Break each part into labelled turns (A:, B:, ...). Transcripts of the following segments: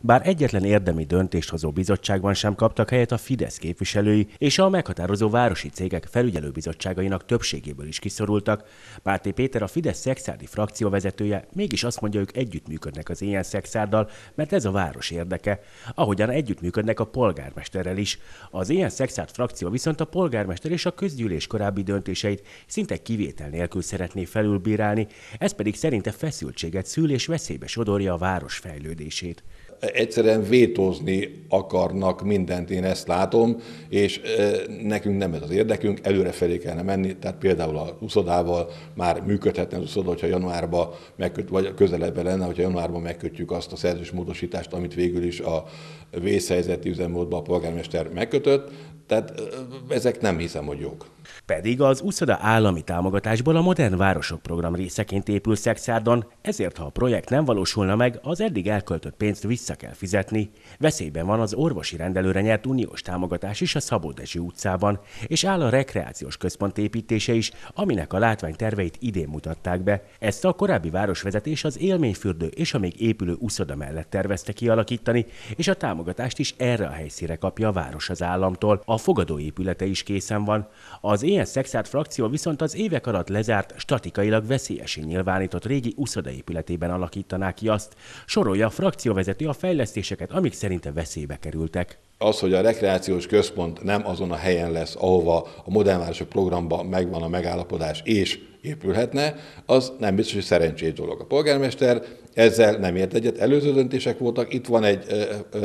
A: Bár egyetlen érdemi döntést hozó bizottságban sem kaptak helyet a Fidesz képviselői, és a meghatározó városi cégek felügyelőbizottságainak többségéből is kiszorultak, Máté Péter, a Fidesz szexárdi frakció vezetője mégis azt mondja, hogy együttműködnek az ilyen szexárdal, mert ez a város érdeke, ahogyan együttműködnek a polgármesterrel is. Az ilyen szexárd frakció viszont a polgármester és a közgyűlés korábbi döntéseit szinte kivétel nélkül szeretné felülbírálni, ez pedig szerinte feszültséget szül és veszélybe sodorja a város fejlődését
B: egyszerűen vétózni akarnak mindent, én ezt látom, és nekünk nem ez az érdekünk, előrefelé kellene menni, tehát például a uszodával már működhetne az uszoda, hogyha januárban megköt, vagy közelebben lenne, hogyha januárban megkötjük azt a szerzős módosítást, amit végül is a vészhelyzeti üzemmódban a polgármester megkötött, tehát ezek nem hiszem, hogy jók.
A: Pedig az USZODA állami támogatásból a Modern Városok program részeként épül Szexárdon, ezért ha a projekt nem valósulna meg, az eddig elköltött pénzt vissza kell fizetni. Veszélyben van az orvosi rendelőre nyert uniós támogatás is a Szabó Dezső utcában, és áll a rekreációs központ építése is, aminek a látvány terveit idén mutatták be. Ezt a korábbi városvezetés az élményfürdő és a még épülő USZODA mellett tervezte kialakítani, és a támogatást is erre a helyszíre kapja a város az államtól. A fogadóépülete is készen van. Az az ilyen szexárt frakció viszont az évek alatt lezárt, statikailag veszélyesé nyilvánított régi úszoda épületében alakítaná ki azt, sorolja a frakcióvezető a fejlesztéseket, amik szerinte veszélybe kerültek.
B: Az, hogy a rekreációs központ nem azon a helyen lesz, ahova a modernvárosok programba megvan a megállapodás, és épülhetne, az nem biztos, hogy szerencsés dolog. A polgármester ezzel nem ért egyet, előző döntések voltak, itt van
A: egy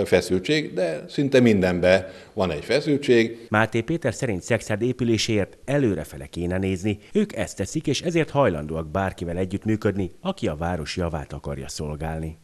A: feszültség, de szinte mindenbe van egy feszültség. Máté Péter szerint Szexárd épüléséért előrefele kéne nézni. Ők ezt teszik, és ezért hajlandóak bárkivel együttműködni, aki a város javát akarja szolgálni.